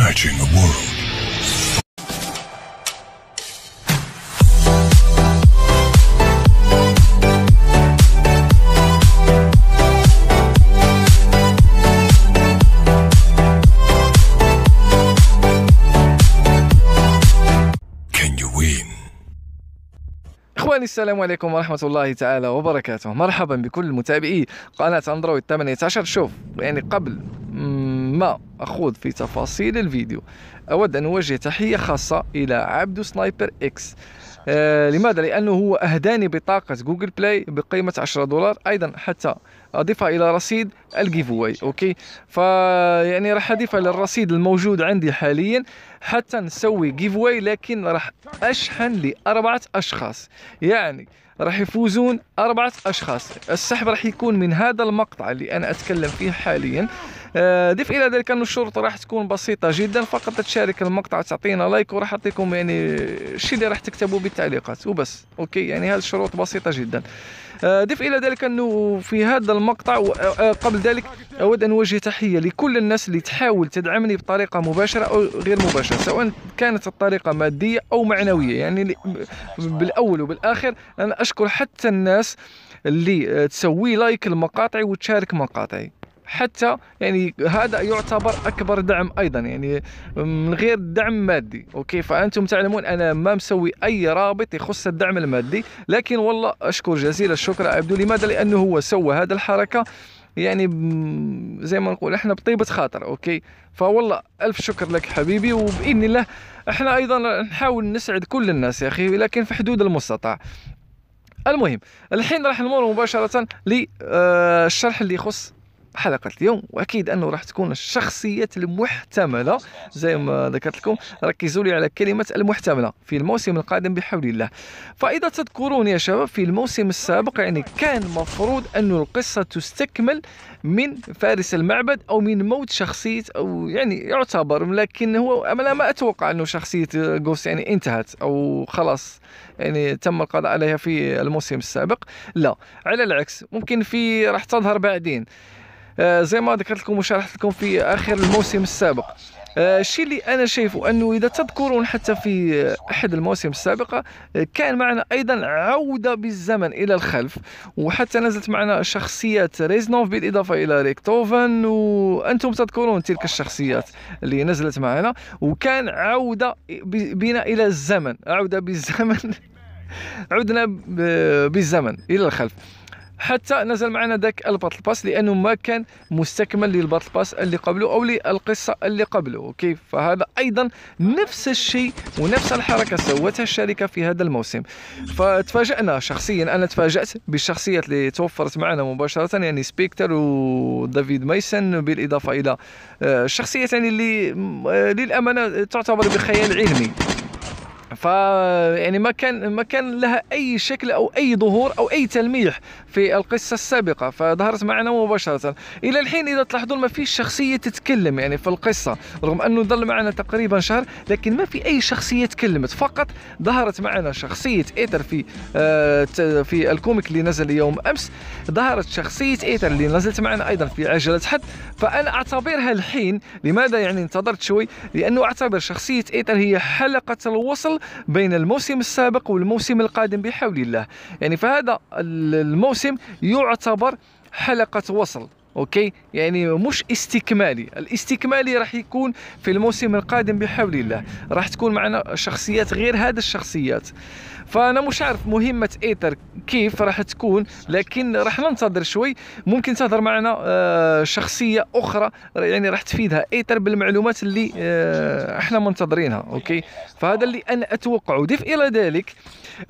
Matching the world. السلام عليكم ورحمة الله تعالى وبركاته مرحبا بكل متابعي قناة أندرويد 18 شوف يعني قبل ما أخوض في تفاصيل الفيديو أود أن أوجه تحية خاصة إلى عبدو سنايبر إكس آه لماذا؟ لأنه هو أهداني بطاقة جوجل بلاي بقيمة 10 دولار أيضا حتى أضيفها إلى رصيد الجيف أوكي فيعني راح أضيفها للرصيد الموجود عندي حاليا حتى نسوي جيف واي لكن راح اشحن لاربعه اشخاص يعني راح يفوزون اربعه اشخاص السحب راح يكون من هذا المقطع اللي انا اتكلم فيه حاليا آه، ضف الى ذلك ان الشروط راح تكون بسيطه جدا فقط تشارك المقطع تعطينا لايك وراح اعطيكم يعني الشيء اللي راح تكتبوا بالتعليقات وبس اوكي يعني هذه الشروط بسيطه جدا آه، ضف الى ذلك انه في هذا المقطع آه، آه، قبل ذلك اود ان اوجه تحيه لكل الناس اللي تحاول تدعمني بطريقه مباشره او غير مباشره سواء كانت الطريقه ماديه او معنويه يعني بالاول وبالاخر انا اشكر حتى الناس اللي تسوي لايك المقاطع وتشارك مقاطعي حتى يعني هذا يعتبر اكبر دعم ايضا يعني من غير دعم مادي اوكي فانتم تعلمون انا ما مسوي اي رابط يخص الدعم المادي لكن والله اشكر جزيل الشكر عبدو لماذا لانه هو سوى هذا الحركه يعني زي ما نقول احنا بطيبه خاطر اوكي فوالله الف شكر لك حبيبي وباذن الله احنا ايضا نحاول نسعد كل الناس يا اخي لكن في حدود المستطاع المهم الحين راح نمر مباشره للشرح آه، اللي يخص حلقه اليوم واكيد انه راح تكون الشخصيات المحتمله زي ما ذكرت لكم ركزوا لي على كلمه المحتمله في الموسم القادم بحول الله فاذا تذكرون يا شباب في الموسم السابق يعني كان مفروض انه القصه تستكمل من فارس المعبد او من موت شخصيه او يعني يعتبر لكن هو انا ما اتوقع انه شخصيه جوست يعني انتهت او خلاص يعني تم القضاء عليها في الموسم السابق لا على العكس ممكن في راح تظهر بعدين آه، زي ما ذكرت لكم وشرحت لكم في اخر الموسم السابق آه، الشيء اللي انا شايفه انه اذا تذكرون حتى في احد المواسم السابقه آه، كان معنا ايضا عوده بالزمن الى الخلف وحتى نزلت معنا شخصيه ريزنوف بالاضافه الى ريكتوفن وانتم تذكرون تلك الشخصيات اللي نزلت معنا وكان عوده بنا الى الزمن عوده بالزمن عدنا بالزمن الى الخلف حتى نزل معنا ذاك الباتل باس لانه ما كان مستكمل للباتل باس اللي قبله او للقصه اللي قبله اوكي فهذا ايضا نفس الشيء ونفس الحركه سوتها الشركه في هذا الموسم فتفاجئنا شخصيا انا تفاجات بالشخصيات اللي توفرت معنا مباشره يعني سبيكتر ودافيد ميسن بالاضافه الى آه، شخصيه يعني اللي آه، للامانه تعتبر بخيال علمي ف يعني ما كان ما كان لها اي شكل او اي ظهور او اي تلميح في القصه السابقه فظهرت معنا مباشره الى الحين اذا تلاحظون ما فيش شخصيه تتكلم يعني في القصه رغم انه ظل معنا تقريبا شهر لكن ما في اي شخصيه تكلمت فقط ظهرت معنا شخصيه ايثر في آه في الكوميك اللي نزل يوم امس ظهرت شخصيه ايثر اللي نزلت معنا ايضا في عجله حد فانا اعتبرها الحين لماذا يعني انتظرت شوي لانه اعتبر شخصيه ايثر هي حلقه الوصل بين الموسم السابق والموسم القادم بحول الله يعني فهذا الموسم يعتبر حلقة وصل اوكي يعني مش استكمالي الاستكمالي راح يكون في الموسم القادم بحول الله راح تكون معنا شخصيات غير هذا الشخصيات فانا مش عارف مهمه ايتر كيف راح تكون لكن راح ننتظر شوي ممكن تهضر معنا آه، شخصيه اخرى يعني راح تفيدها ايتر بالمعلومات اللي آه، احنا منتظرينها اوكي فهذا اللي انا اتوقعه ضيف الى ذلك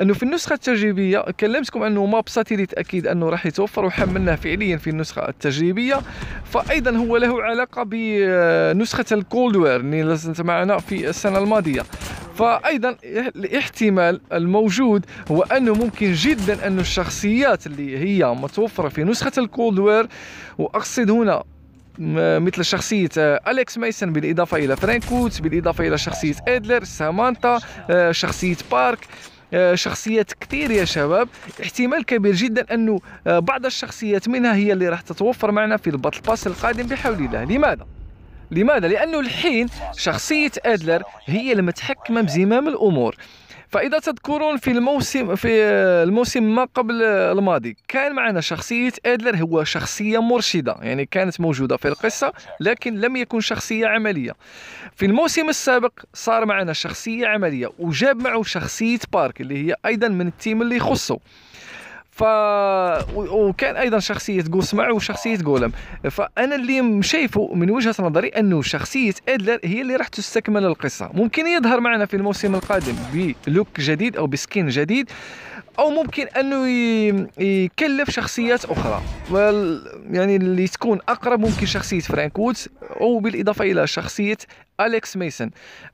انه في النسخه التجريبيه كلمتكم انه ماب ساتيليت اكيد انه راح يتوفر وحملناه فعليا في النسخه التجريبيه الليبيه فايضا هو له علاقه بنسخه الكولد وير اللي لازمت معنا في السنه الماضيه فايضا الاحتمال الموجود هو انه ممكن جدا ان الشخصيات اللي هي متوفره في نسخه الكولد وير واقصد هنا مثل شخصية أليكس ميسن بالإضافة إلى فرانكوت بالإضافة إلى شخصية إدلر سامانتا آه، شخصية بارك آه، شخصيات كثير يا شباب احتمال كبير جدا انه آه، بعض الشخصيات منها هي اللي راح تتوفر معنا في الباتل باس القادم بحول الله لماذا لماذا؟ لأنه الحين شخصية أدلر هي المتحكمة بزمام الأمور فاذا تذكرون في الموسم في الموسم ما قبل الماضي كان معنا شخصيه ادلر هو شخصيه مرشده يعني كانت موجوده في القصه لكن لم يكن شخصيه عمليه في الموسم السابق صار معنا شخصيه عمليه وجاب معه شخصيه بارك اللي هي ايضا من التيم اللي يخصه ف وكان ايضا شخصيه جوسمع وشخصيه جولم فانا اللي شايفه من وجهه نظري انه شخصيه ادلر هي اللي راح تستكمل القصه ممكن يظهر معنا في الموسم القادم بلوك جديد او بسكين جديد او ممكن انه يكلف شخصيات اخرى يعني اللي تكون اقرب ممكن شخصيه فرانك وودز او بالاضافه الى شخصيه اليكس ميسن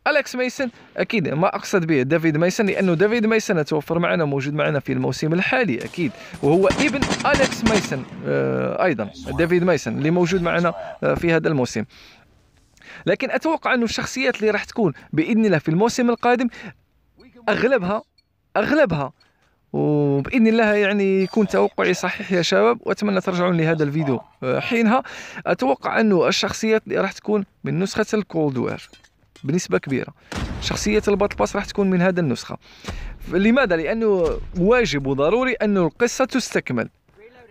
اليكس ميسن اكيد ما اقصد به ديفيد ميسن لانه ديفيد ميسن توفر معنا موجود معنا في الموسم الحالي اكيد وهو ابن اليكس ميسن آه ايضا ديفيد ميسن اللي موجود معنا آه، في هذا الموسم لكن اتوقع انه الشخصيات اللي راح تكون باذن الله في الموسم القادم اغلبها اغلبها وباذن الله يعني يكون توقعي صحيح يا شباب واتمنى ترجعون لهذا الفيديو آه، حينها اتوقع انه الشخصيات اللي راح تكون من نسخه الكولد وير بنسبه كبيره شخصيه الباتل باس راح تكون من هذا النسخه لماذا لانه واجب وضروري انه القصه تستكمل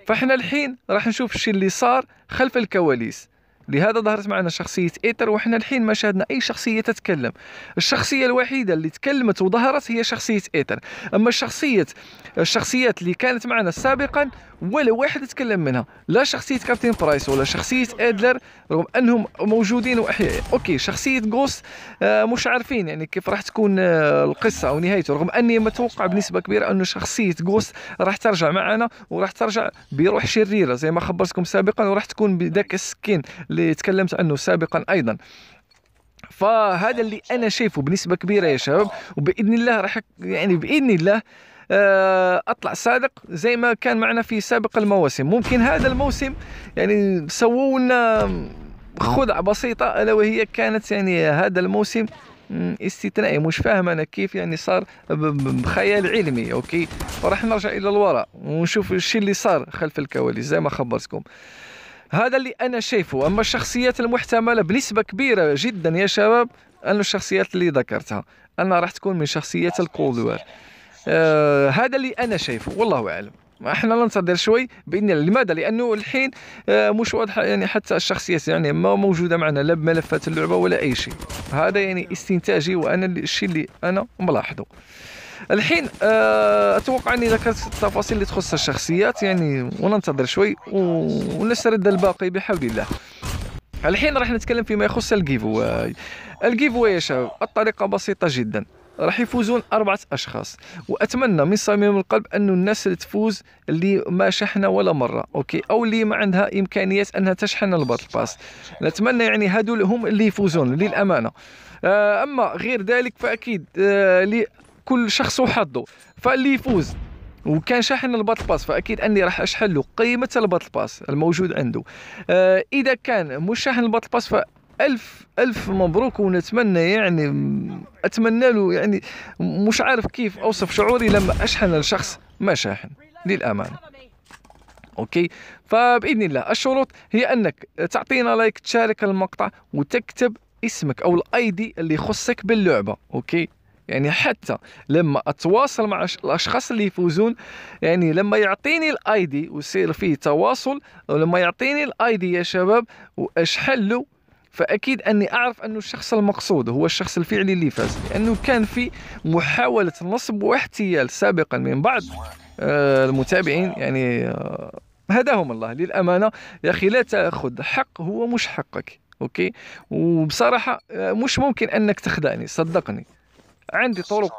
فاحنا الحين راح نشوف الشيء اللي صار خلف الكواليس لهذا ظهرت معنا شخصية إيتر وحنا الحين ما شاهدنا أي شخصية تتكلم الشخصية الوحيدة اللي تكلمت وظهرت هي شخصية إيتر أما الشخصية الشخصيات اللي كانت معنا سابقا ولا واحد تكلم منها لا شخصيه كابتن برايس ولا شخصيه ادلر رغم انهم موجودين واحياء اوكي شخصيه جوست آه، مش عارفين يعني كيف راح تكون آه، القصه او نهايته رغم اني متوقع بنسبه كبيره انه شخصيه جوست راح ترجع معنا وراح ترجع بروح شريره زي ما خبرتكم سابقا وراح تكون بذاك السكين اللي تكلمت عنه سابقا ايضا فهذا اللي انا شايفه بنسبه كبيره يا شباب وباذن الله راح يعني باذن الله آه، اطلع صادق زي ما كان معنا في سابق المواسم ممكن هذا الموسم يعني سووا لنا خدعه بسيطه الا وهي كانت يعني هذا الموسم استثنائي مش فاهم انا كيف يعني صار بخيال علمي اوكي وراح نرجع الى الوراء ونشوف الشيء اللي صار خلف الكواليس زي ما خبرتكم هذا اللي انا شايفه اما الشخصيات المحتمله بنسبه كبيره جدا يا شباب ان الشخصيات اللي ذكرتها انا راح تكون من شخصيات الكولدوار آه هذا اللي انا شايفه والله اعلم احنا ننتظر شوي باذن الله لماذا لانه الحين آه مش واضحه يعني حتى الشخصيات يعني ما موجوده معنا لا بملفات اللعبه ولا اي شيء هذا يعني استنتاجي وانا الشيء اللي انا ملاحظه الحين آه اتوقع اني ذكرت التفاصيل اللي تخص الشخصيات يعني وننتظر شوي ونسرد الباقي بحول الله الحين راح نتكلم فيما يخص الجيف واي الجيف واي يا شباب الطريقه بسيطه جدا راح يفوزون أربعة أشخاص وأتمنى من صميم القلب أن الناس اللي تفوز اللي ما شحن ولا مرة أوكي أو اللي ما عندها إمكانيات أنها تشحن الباتل باس نتمنى يعني هدول هم اللي يفوزون للأمانة آه، أما غير ذلك فأكيد آه، لكل شخص وحظه فاللي يفوز وكان شاحن الباتل باس فاكيد اني راح اشحن له قيمه الباتل باس الموجود عنده آه اذا كان مش شاحن الباتل باس الف الف مبروك ونتمنى يعني اتمنى له يعني مش عارف كيف اوصف شعوري لما اشحن الشخص ما شاحن للامانه اوكي فباذن الله الشروط هي انك تعطينا لايك تشارك المقطع وتكتب اسمك او الاي دي اللي يخصك باللعبه اوكي يعني حتى لما اتواصل مع الاشخاص اللي يفوزون يعني لما يعطيني الاي دي ويصير فيه تواصل او لما يعطيني الاي دي يا شباب واشحن له فاكيد اني اعرف انه الشخص المقصود هو الشخص الفعلي اللي فاز لانه كان في محاوله نصب واحتيال سابقا من بعض آه، المتابعين يعني آه، هداهم الله للامانه يا اخي لا تاخذ حق هو مش حقك اوكي وبصراحه آه، مش ممكن انك تخدعني صدقني عندي طرق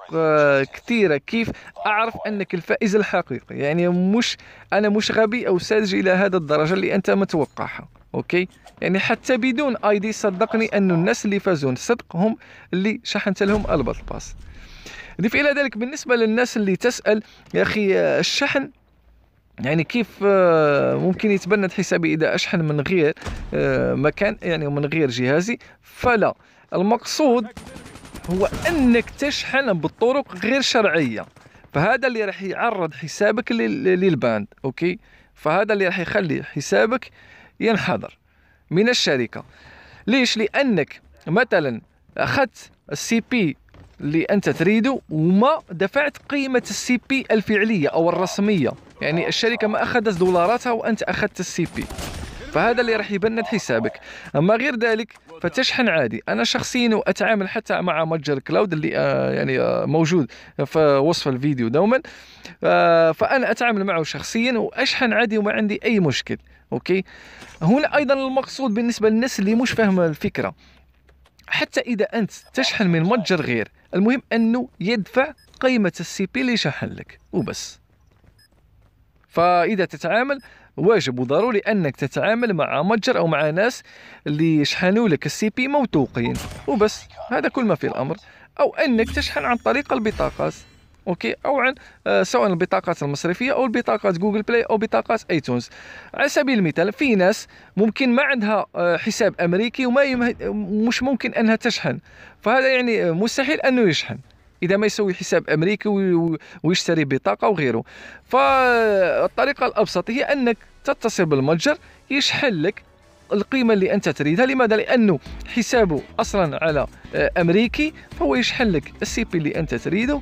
كثيرة كيف أعرف أنك الفائز الحقيقي يعني مش أنا مش غبي أو ساذج إلى هذا الدرجة اللي أنت متوقعها اوكي يعني حتى بدون اي دي صدقني ان الناس اللي فازوا صدق هم اللي شحنت لهم الباط باس ضيف الى ذلك بالنسبه للناس اللي تسال يا اخي آه، الشحن يعني كيف آه، ممكن يتبند حسابي اذا اشحن من غير آه، مكان يعني من غير جهازي فلا المقصود هو انك تشحن بطرق غير شرعيه فهذا اللي راح يعرض حسابك للباند اوكي فهذا اللي راح يخلي حسابك ينحدر من الشركه ليش لانك مثلا اخذت السي بي اللي انت تريده وما دفعت قيمه السي بي الفعليه او الرسميه يعني الشركه ما اخذت دولاراتها وانت اخذت السي بي فهذا اللي راح يبند حسابك اما غير ذلك فتشحن عادي انا شخصيا اتعامل حتى مع متجر كلاود اللي آه يعني آه موجود في وصف الفيديو دوما آه فانا اتعامل معه شخصيا واشحن عادي وما عندي اي مشكل اوكي هنا ايضا المقصود بالنسبه للناس اللي مش فاهمه الفكره حتى اذا انت تشحن من متجر غير المهم انه يدفع قيمه السي بي اللي شحن لك وبس فاذا تتعامل واجب وضروري انك تتعامل مع متجر او مع ناس اللي يشحنوا لك السي بي موثوقين وبس هذا كل ما في الامر او انك تشحن عن طريق البطاقات اوكي او عن سواء البطاقات المصرفيه او البطاقات جوجل بلاي او بطاقات ايتونز على سبيل المثال في ناس ممكن ما عندها حساب امريكي وما مش ممكن انها تشحن فهذا يعني مستحيل انه يشحن اذا ما يسوي حساب امريكي ويشتري بطاقه وغيره فالطريقه الابسط هي انك تتصل بالمتجر يشحن لك القيمه اللي انت تريدها لماذا لانه حسابه اصلا على آه، امريكي فهو يشحن لك السي بي اللي انت تريده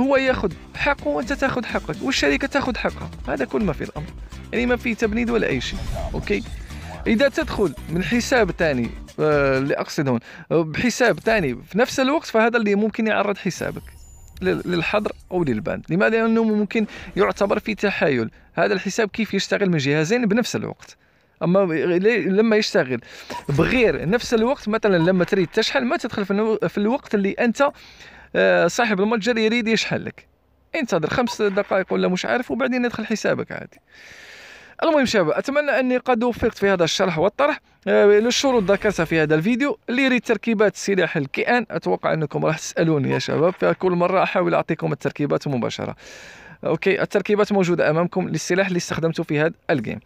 هو ياخذ حقه وانت تاخذ حقك والشركه تاخذ حقها هذا كل ما في الامر يعني ما في تبنيد ولا اي شيء اوكي اذا تدخل من حساب ثاني آه، اللي اقصد هون آه، بحساب ثاني في نفس الوقت فهذا اللي ممكن يعرض حسابك للحظر او للبند لماذا لانه ممكن يعتبر في تحايل هذا الحساب كيف يشتغل من جهازين بنفس الوقت اما لما يشتغل بغير نفس الوقت مثلا لما تريد تشحن ما تدخل في الوقت اللي انت آه، صاحب المتجر يريد يشحن لك انتظر خمس دقائق ولا مش عارف وبعدين ادخل حسابك عادي المهم شباب اتمنى اني قد وفقت في هذا الشرح والطرح آه، للشروط ذكرتها في هذا الفيديو اللي يريد تركيبات سلاح الكيان اتوقع انكم راح تسالوني يا شباب فكل مره احاول اعطيكم التركيبات مباشره اوكي التركيبات موجوده امامكم للسلاح اللي استخدمته في هذا الجيم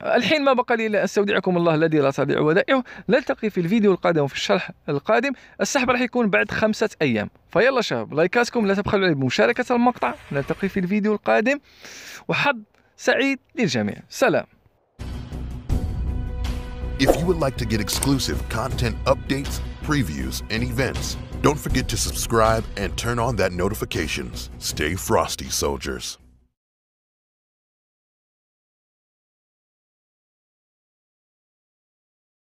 الحين ما بقى لي الا استودعكم الله الذي لا تضيع ودائعه نلتقي في الفيديو القادم وفي الشرح القادم السحب راح يكون بعد خمسة ايام فيلا شباب لايكاتكم لا تبخلوا علي بمشاركة المقطع نلتقي في الفيديو القادم وحظ سعيد للجميع سلام If you would like to get exclusive content updates, previews, and events, don't forget to subscribe and turn on that notifications. Stay frosty, soldiers.